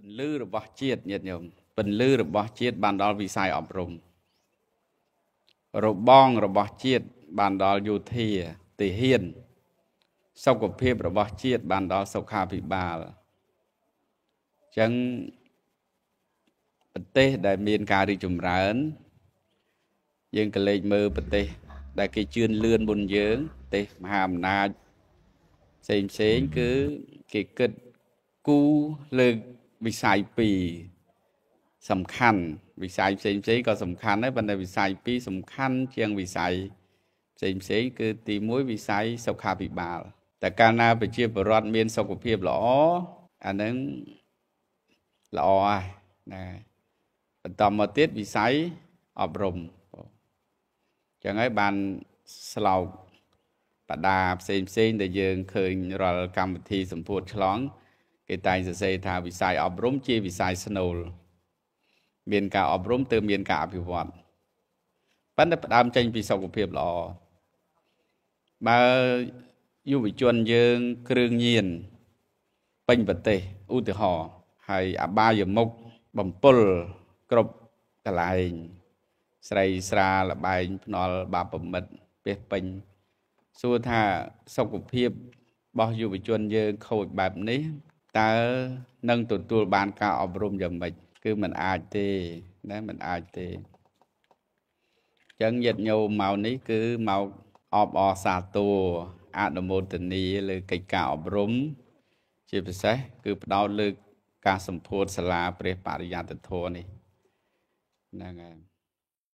ពន្លឺរបស់ជាតិញាតិញោមពន្លឺរបស់ជាតិបានដល់វិស័យអប់រំរបងរបស់ជាតិបានដល់យោធាទាហានសុខភាពរបស់ជាតិបានដល់សុខាភិបាលចឹងប្រទេសដែលមានការរីកចម្រើន យើងក៏លេចមើលប្រទេសដែលគេជឿនលឿនមុនយើងប្រទេសមហាអំណាចផ្សេងផ្សេងគឺគេគិតគូលើវិស័យ2សំខាន់វិស័យផ្សេងផ្សេងក៏សំខាន់ដែរប៉ុន្តែវិស័យ2សំខាន់ជាងវិស័យផ្សេងផ្សេងគឺ ទី1វិស័យសុខាភិបាលតែកាលណាប្រជាពលរដ្ឋមានសុខភាពល្អអានឹងល្អហើយណាបន្តមកទៀតវិស័យអប់រំចឹងហើយបានស្លោកបដាផ្សេងផ្សេងដែលយើងឃើញ រាល់កម្មវិធីសម្ពោធឆ្លងគេតែងសរសេរថាវិស័យអប់រំជាវិស័យស្នូលមានការអប់រំទើបមានការអភិវឌ្ឍប៉ុន្តែផ្ដើមចេញពីសុខភាពល្អបើយុវជនយើងគ្រឿងញៀនពេញប្រទេសឧទាហរណ៍ហើយអបាយមុខបំពុលគ្រប់កន្លែង ស្រីស្រាលបែងភ្នល់បាបប្រមិតពេះពេញសួរថាសុខភាពរបស់យុវជនយើងខូចបែបនេះតើនឹងទទួលបានការអប់រំយ៉ាងម៉េចគឺมันអាចទេណាมันអាចទេអញ្ចឹងញាតិញោមមកនេះគឺមកអបអរសាទរអនុមោទនីលើកិច្ចការអប់រំជាពិសេសគឺ ផ្ដោតលើការសម្ពោធសាលា ព្រះបរិយត្តិធម៌នេះហ្នឹងហើយ